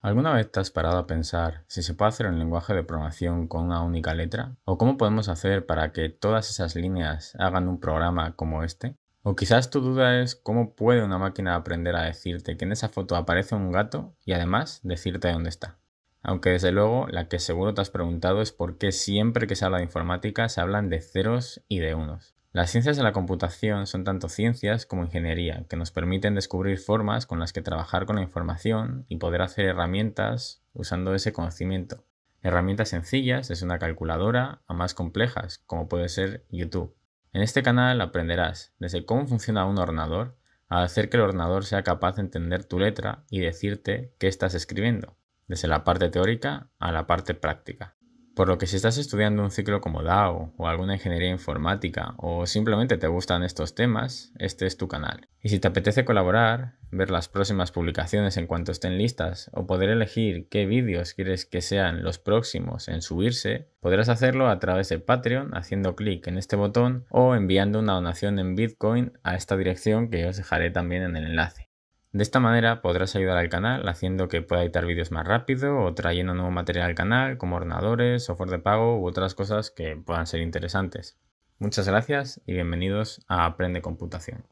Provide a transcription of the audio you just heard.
¿Alguna vez te has parado a pensar si se puede hacer un lenguaje de programación con una única letra? ¿O cómo podemos hacer para que todas esas líneas hagan un programa como este? O quizás tu duda es cómo puede una máquina aprender a decirte que en esa foto aparece un gato y además decirte dónde está. Aunque desde luego la que seguro te has preguntado es por qué siempre que se habla de informática se hablan de ceros y de unos. Las ciencias de la computación son tanto ciencias como ingeniería, que nos permiten descubrir formas con las que trabajar con la información y poder hacer herramientas usando ese conocimiento. Herramientas sencillas desde una calculadora a más complejas, como puede ser YouTube. En este canal aprenderás desde cómo funciona un ordenador a hacer que el ordenador sea capaz de entender tu letra y decirte qué estás escribiendo, desde la parte teórica a la parte práctica. Por lo que si estás estudiando un ciclo como DAO o alguna ingeniería informática o simplemente te gustan estos temas, este es tu canal. Y si te apetece colaborar, ver las próximas publicaciones en cuanto estén listas o poder elegir qué vídeos quieres que sean los próximos en subirse, podrás hacerlo a través de Patreon haciendo clic en este botón o enviando una donación en Bitcoin a esta dirección que os dejaré también en el enlace. De esta manera podrás ayudar al canal haciendo que pueda editar vídeos más rápido o trayendo nuevo material al canal como ordenadores, software de pago u otras cosas que puedan ser interesantes. Muchas gracias y bienvenidos a Aprende Computación.